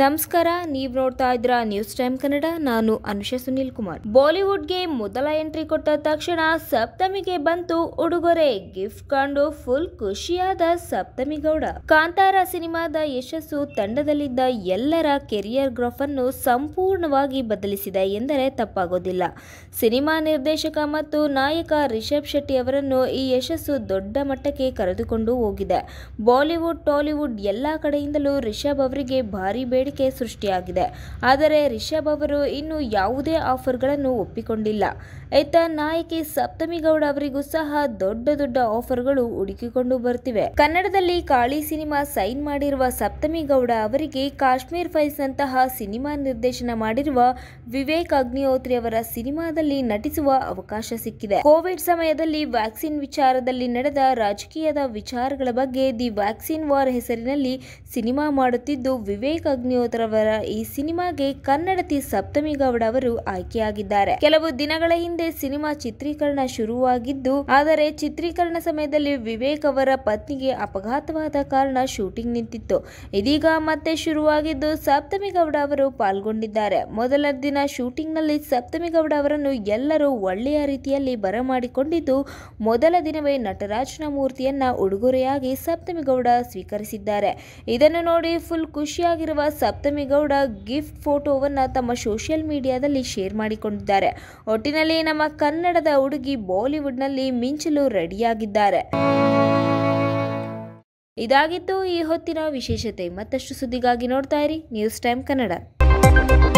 ನಮಸ್ಕಾರ ನೀವು ನೋಡ್ತಾ ಇದ್ರ ನ್ಯೂಸ್ ಟೈಮ್ ಕನ್ನಡ ನಾನು ಅನುಷಾ ಸುನಿಲ್ ಕುಮಾರ್ ಬಾಲಿವುಡ್ಗೆ ಮೊದಲ ಎಂಟ್ರಿ ಕೊಟ್ಟ ತಕ್ಷಣ ಸಪ್ತಮಿಗೆ ಬಂತು ಉಡುಗೊರೆ ಗಿಫ್ಟ್ ಕಂಡು ಫುಲ್ ಖುಷಿಯಾದ ಸಪ್ತಮಿ ಗೌಡ ಕಾಂತಾರ ಸಿನಿಮಾದ ಯಶಸ್ಸು ತಂಡದಲ್ಲಿದ್ದ ಎಲ್ಲರ ಕೆರಿಯರ್ ಗ್ರಾಫ್ ಅನ್ನು ಸಂಪೂರ್ಣವಾಗಿ ಬದಲಿಸಿದೆ ಎಂದರೆ ತಪ್ಪಾಗೋದಿಲ್ಲ ಸಿನಿಮಾ ನಿರ್ದೇಶಕ ಮತ್ತು ನಾಯಕ ರಿಷಬ್ ಶೆಟ್ಟಿ ಅವರನ್ನು ಈ ಯಶಸ್ಸು ದೊಡ್ಡ ಮಟ್ಟಕ್ಕೆ ಕರೆದುಕೊಂಡು ಹೋಗಿದೆ ಬಾಲಿವುಡ್ ಟಾಲಿವುಡ್ ಎಲ್ಲಾ ಕಡೆಯಿಂದಲೂ ರಿಷಬ್ ಅವರಿಗೆ ಭಾರಿ ಬೇಡಿಕೆ ಸೃಷ್ಟಿಯಾಗಿದೆ ಆದರೆ ರಿಷಬ್ ಅವರು ಇನ್ನೂ ಯಾವುದೇ ಆಫರ್ಗಳನ್ನು ಒಪ್ಪಿಕೊಂಡಿಲ್ಲ ಆಯ್ತ ನಾಯಕಿ ಸಪ್ತಮಿ ಗೌಡ ಅವರಿಗೂ ಸಹ ದೊಡ್ಡ ದೊಡ್ಡ ಆಫರ್ಗಳು ಹುಡುಕಿಕೊಂಡು ಬರ್ತಿವೆ ಕನ್ನಡದಲ್ಲಿ ಕಾಳಿ ಸಿನಿಮಾ ಸೈನ್ ಮಾಡಿರುವ ಸಪ್ತಮಿ ಗೌಡ ಅವರಿಗೆ ಕಾಶ್ಮೀರ್ ಫೈಲ್ಸ್ ನಂತಹ ಸಿನಿಮಾ ನಿರ್ದೇಶನ ಮಾಡಿರುವ ವಿವೇಕ್ ಅಗ್ನಿಹೋತ್ರಿ ಅವರ ಸಿನಿಮಾದಲ್ಲಿ ನಟಿಸುವ ಅವಕಾಶ ಸಿಕ್ಕಿದೆ ಕೋವಿಡ್ ಸಮಯದಲ್ಲಿ ವ್ಯಾಕ್ಸಿನ್ ವಿಚಾರದಲ್ಲಿ ನಡೆದ ರಾಜಕೀಯದ ವಿಚಾರಗಳ ಬಗ್ಗೆ ದಿ ವ್ಯಾಕ್ಸಿನ್ ವಾರ್ ಹೆಸರಿನಲ್ಲಿ ಸಿನಿಮಾ ಮಾಡುತ್ತಿದ್ದು ವಿವೇಕ್ ಅವರ ಈ ಸಿನಿಮಾಗೆ ಕನ್ನಡತಿ ಸಪ್ತಮಿ ಗೌಡ ಅವರು ಆಯ್ಕೆಯಾಗಿದ್ದಾರೆ ಕೆಲವು ದಿನಗಳ ಹಿಂದೆ ಸಿನಿಮಾ ಚಿತ್ರೀಕರಣ ಶುರುವಾಗಿದ್ದು ಆದರೆ ಚಿತ್ರೀಕರಣ ಸಮಯದಲ್ಲಿ ವಿವೇಕ್ ಅವರ ಪತ್ನಿಗೆ ಅಪಘಾತವಾದ ಕಾರಣ ಶೂಟಿಂಗ್ ನಿಂತಿತ್ತು ಇದೀಗ ಮತ್ತೆ ಶುರುವಾಗಿದ್ದು ಸಪ್ತಮಿ ಗೌಡ ಅವರು ಪಾಲ್ಗೊಂಡಿದ್ದಾರೆ ಮೊದಲ ದಿನ ನಲ್ಲಿ ಸಪ್ತಮಿ ಗೌಡ ಅವರನ್ನು ಎಲ್ಲರೂ ಒಳ್ಳೆಯ ರೀತಿಯಲ್ಲಿ ಬರಮಾಡಿಕೊಂಡಿದ್ದು ಮೊದಲ ದಿನವೇ ನಟರಾಜನ ಮೂರ್ತಿಯನ್ನ ಉಡುಗೊರೆಯಾಗಿ ಸಪ್ತಮಿ ಗೌಡ ಸ್ವೀಕರಿಸಿದ್ದಾರೆ ಇದನ್ನು ನೋಡಿ ಫುಲ್ ಖುಷಿಯಾಗಿರುವ ಸಪ್ತಮಿ ಗೌಡ ಗಿಫ್ಟ್ ಫೋಟೋವನ್ನು ತಮ್ಮ ಸೋಷಿಯಲ್ ಮೀಡಿಯಾದಲ್ಲಿ ಶೇರ್ ಮಾಡಿಕೊಂಡಿದ್ದಾರೆ ಒಟ್ಟಿನಲ್ಲಿ ನಮ್ಮ ಕನ್ನಡದ ಹುಡುಗಿ ಬಾಲಿವುಡ್ನಲ್ಲಿ ಮಿಂಚಲು ರೆಡಿಯಾಗಿದ್ದಾರೆ ಇದಾಗಿತ್ತು ಈ ಹೊತ್ತಿನ ವಿಶೇಷತೆ ಮತ್ತಷ್ಟು ಸುದ್ದಿಗಾಗಿ ನೋಡ್ತಾ ಇರಿ ನ್ಯೂಸ್ ಟೈಮ್ ಕನ್ನಡ